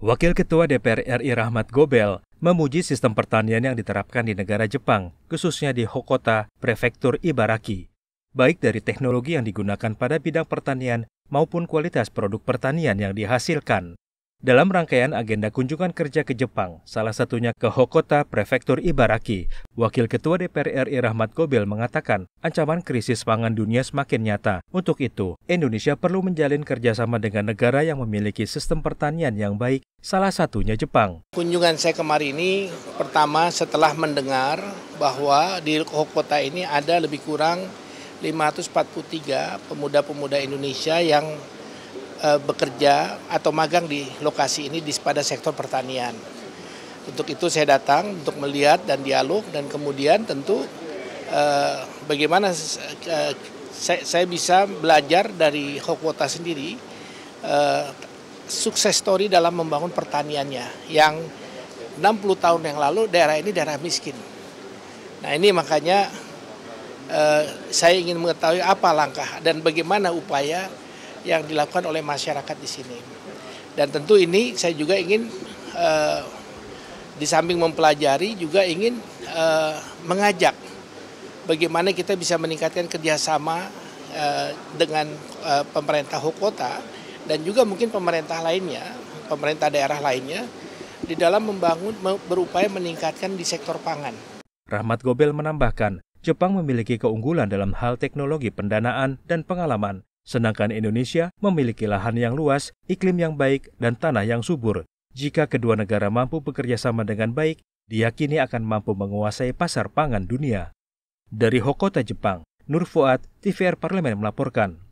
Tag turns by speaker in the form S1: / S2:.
S1: Wakil Ketua DPR RI Rahmat Gobel memuji sistem pertanian yang diterapkan di negara Jepang, khususnya di Hokota, Prefektur Ibaraki, baik dari teknologi yang digunakan pada bidang pertanian maupun kualitas produk pertanian yang dihasilkan. Dalam rangkaian agenda kunjungan kerja ke Jepang, salah satunya ke Hokota, Prefektur Ibaraki, Wakil Ketua DPR RI Rahmat Gobel mengatakan ancaman krisis pangan dunia semakin nyata. Untuk itu, Indonesia perlu menjalin kerjasama dengan negara yang memiliki sistem pertanian yang baik, salah satunya Jepang.
S2: Kunjungan saya kemarin ini pertama setelah mendengar bahwa di Hokota ini ada lebih kurang 543 pemuda-pemuda Indonesia yang Eh, bekerja atau magang di lokasi ini di pada sektor pertanian. Untuk itu saya datang untuk melihat dan dialog dan kemudian tentu eh, bagaimana eh, saya, bisa belajar dari Hokwota sendiri sukses story dalam membangun pertaniannya yang 60 tahun yang lalu daerah ini daerah miskin. Nah ini makanya saya ingin mengetahui apa langkah dan bagaimana upaya yang dilakukan oleh masyarakat di sini. Dan tentu ini saya juga ingin eh, di samping mempelajari juga ingin eh, mengajak bagaimana kita bisa meningkatkan kerjasama eh, dengan eh, pemerintah Hukota dan juga mungkin pemerintah lainnya, pemerintah daerah lainnya di dalam membangun berupaya meningkatkan di sektor pangan.
S1: Rahmat Gobel menambahkan, Jepang memiliki keunggulan dalam hal teknologi pendanaan dan pengalaman Sedangkan Indonesia memiliki lahan yang luas, iklim yang baik, dan tanah yang subur. Jika kedua negara mampu bekerja sama dengan baik, diyakini akan mampu menguasai pasar pangan dunia. Dari Hokota, Jepang, Nur Fuad, TVR Parlemen melaporkan.